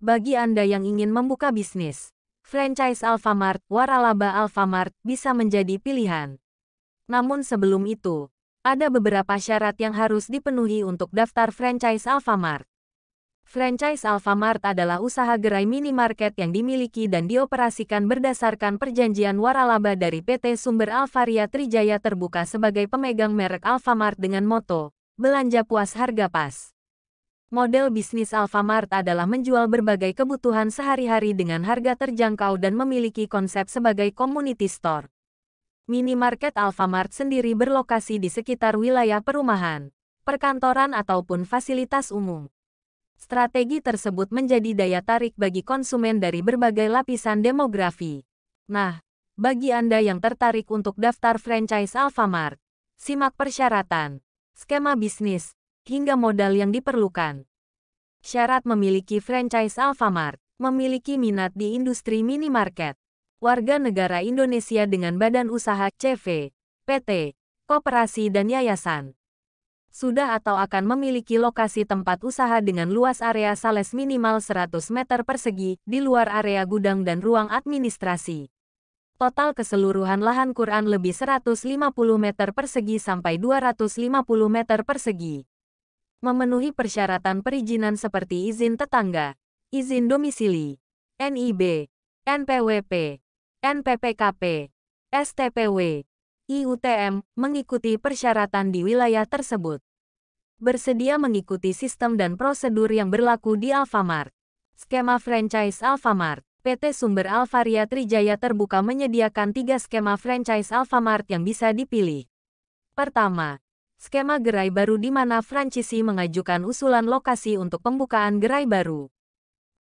Bagi Anda yang ingin membuka bisnis, franchise Alfamart, waralaba Alfamart bisa menjadi pilihan. Namun sebelum itu, ada beberapa syarat yang harus dipenuhi untuk daftar franchise Alfamart. Franchise Alfamart adalah usaha gerai minimarket yang dimiliki dan dioperasikan berdasarkan perjanjian waralaba dari PT Sumber Alfaria Trijaya terbuka sebagai pemegang merek Alfamart dengan moto, belanja puas harga pas. Model bisnis Alfamart adalah menjual berbagai kebutuhan sehari-hari dengan harga terjangkau dan memiliki konsep sebagai community store. Minimarket Alfamart sendiri berlokasi di sekitar wilayah perumahan, perkantoran ataupun fasilitas umum. Strategi tersebut menjadi daya tarik bagi konsumen dari berbagai lapisan demografi. Nah, bagi Anda yang tertarik untuk daftar franchise Alfamart, simak persyaratan, skema bisnis, hingga modal yang diperlukan. Syarat memiliki franchise Alfamart, memiliki minat di industri minimarket. Warga negara Indonesia dengan badan usaha CV, PT, koperasi dan yayasan. Sudah atau akan memiliki lokasi tempat usaha dengan luas area sales minimal 100 meter persegi di luar area gudang dan ruang administrasi. Total keseluruhan lahan Quran lebih 150 meter persegi sampai 250 meter persegi memenuhi persyaratan perizinan seperti izin tetangga, izin domisili, NIB, NPWP, NPPKP, STPW, IUTM, mengikuti persyaratan di wilayah tersebut. Bersedia mengikuti sistem dan prosedur yang berlaku di Alfamart. Skema franchise Alfamart PT Sumber Alfaria Trijaya Terbuka menyediakan tiga skema franchise Alfamart yang bisa dipilih. Pertama, skema gerai baru di mana franchisi mengajukan usulan lokasi untuk pembukaan gerai baru.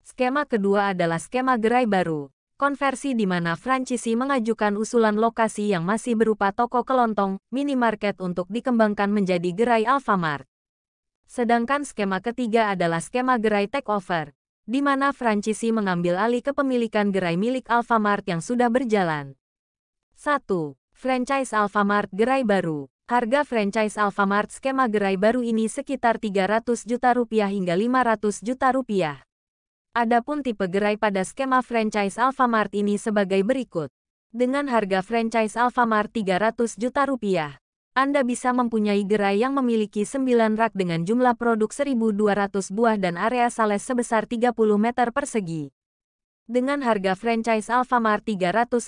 Skema kedua adalah skema gerai baru, konversi di mana franchisi mengajukan usulan lokasi yang masih berupa toko kelontong, minimarket untuk dikembangkan menjadi gerai Alfamart. Sedangkan skema ketiga adalah skema gerai takeover, di mana franchisi mengambil alih kepemilikan gerai milik Alfamart yang sudah berjalan. 1. Franchise Alfamart Gerai Baru Harga franchise Alfamart skema gerai baru ini sekitar 300 juta rupiah hingga 500 juta rupiah. Adapun tipe gerai pada skema franchise Alfamart ini sebagai berikut. Dengan harga franchise Alfamart 300 juta rupiah, Anda bisa mempunyai gerai yang memiliki 9 rak dengan jumlah produk 1.200 buah dan area sales sebesar 30 meter persegi. Dengan harga franchise Alfamart 350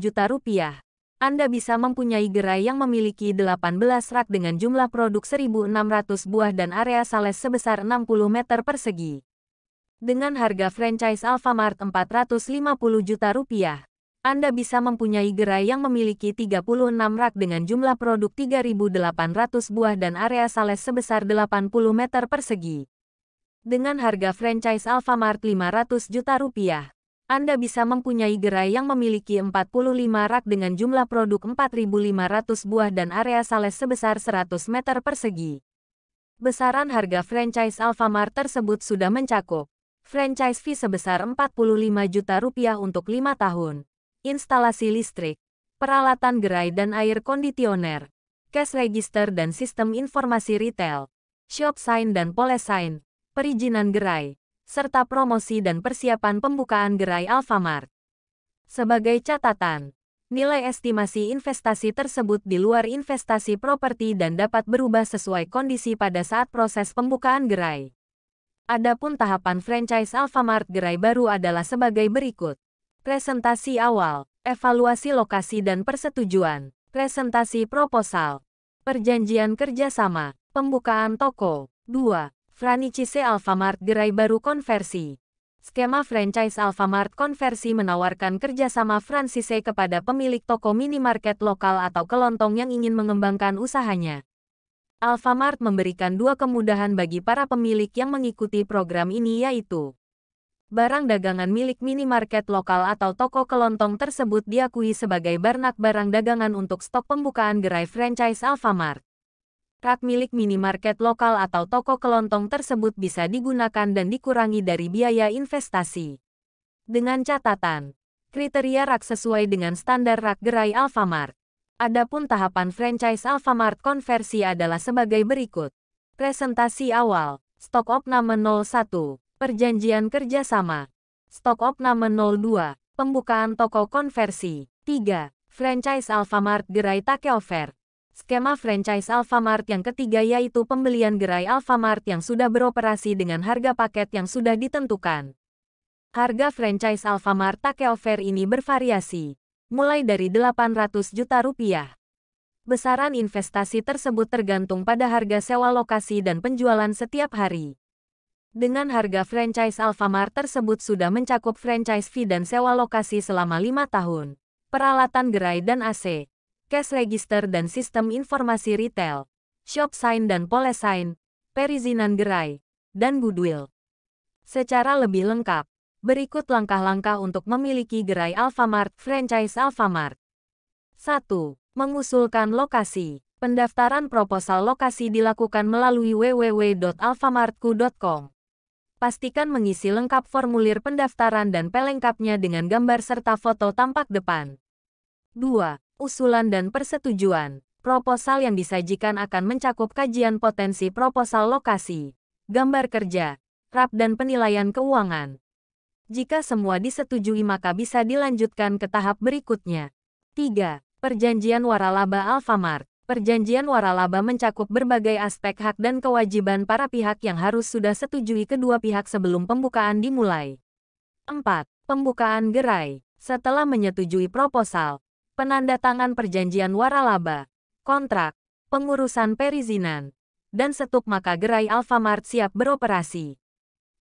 juta rupiah, anda bisa mempunyai gerai yang memiliki 18 rak dengan jumlah produk 1.600 buah dan area sales sebesar 60 meter persegi. Dengan harga franchise Alfamart 450 juta rupiah, Anda bisa mempunyai gerai yang memiliki 36 rak dengan jumlah produk 3.800 buah dan area sales sebesar 80 meter persegi. Dengan harga franchise Alfamart 500 juta rupiah, anda bisa mempunyai gerai yang memiliki 45 rak dengan jumlah produk 4.500 buah dan area sales sebesar 100 meter persegi. Besaran harga franchise Alfamart tersebut sudah mencakup franchise fee sebesar 45 juta rupiah untuk 5 tahun, instalasi listrik, peralatan gerai dan air kondisioner, cash register dan sistem informasi retail, shop sign dan pole sign, perizinan gerai, serta promosi dan persiapan pembukaan gerai Alfamart. Sebagai catatan, nilai estimasi investasi tersebut di luar investasi properti dan dapat berubah sesuai kondisi pada saat proses pembukaan gerai. Adapun tahapan franchise Alfamart gerai baru adalah sebagai berikut. Presentasi awal, evaluasi lokasi dan persetujuan, presentasi proposal, perjanjian kerjasama, pembukaan toko. 2. Franchise Alfamart gerai baru konversi. Skema franchise Alfamart konversi menawarkan kerjasama franchise kepada pemilik toko minimarket lokal atau kelontong yang ingin mengembangkan usahanya. Alfamart memberikan dua kemudahan bagi para pemilik yang mengikuti program ini yaitu Barang dagangan milik minimarket lokal atau toko kelontong tersebut diakui sebagai barnak barang dagangan untuk stok pembukaan gerai franchise Alfamart rak milik minimarket lokal atau toko kelontong tersebut bisa digunakan dan dikurangi dari biaya investasi. Dengan catatan, kriteria rak sesuai dengan standar rak gerai Alfamart. Adapun tahapan franchise Alfamart konversi adalah sebagai berikut. Presentasi awal, stok opname 01, perjanjian kerjasama. Stok opname 02, pembukaan toko konversi. 3. Franchise Alfamart gerai Takeover. Skema franchise Alfamart yang ketiga yaitu pembelian gerai Alfamart yang sudah beroperasi dengan harga paket yang sudah ditentukan. Harga franchise Alfamart Takeover ini bervariasi, mulai dari 800 juta rupiah. Besaran investasi tersebut tergantung pada harga sewa lokasi dan penjualan setiap hari. Dengan harga franchise Alfamart tersebut sudah mencakup franchise fee dan sewa lokasi selama lima tahun, peralatan gerai dan AC cash register dan sistem informasi retail, shop sign dan Pole sign, perizinan gerai, dan goodwill. Secara lebih lengkap, berikut langkah-langkah untuk memiliki gerai Alfamart franchise Alfamart. 1. Mengusulkan lokasi. Pendaftaran proposal lokasi dilakukan melalui www.alfamartku.com. Pastikan mengisi lengkap formulir pendaftaran dan pelengkapnya dengan gambar serta foto tampak depan. 2 usulan dan persetujuan. Proposal yang disajikan akan mencakup kajian potensi proposal lokasi, gambar kerja, rap dan penilaian keuangan. Jika semua disetujui maka bisa dilanjutkan ke tahap berikutnya. 3. Perjanjian Waralaba Alfamart Perjanjian waralaba mencakup berbagai aspek hak dan kewajiban para pihak yang harus sudah setujui kedua pihak sebelum pembukaan dimulai. 4. Pembukaan gerai. Setelah menyetujui proposal, penanda tangan perjanjian waralaba, kontrak, pengurusan perizinan, dan setup maka gerai Alfamart siap beroperasi.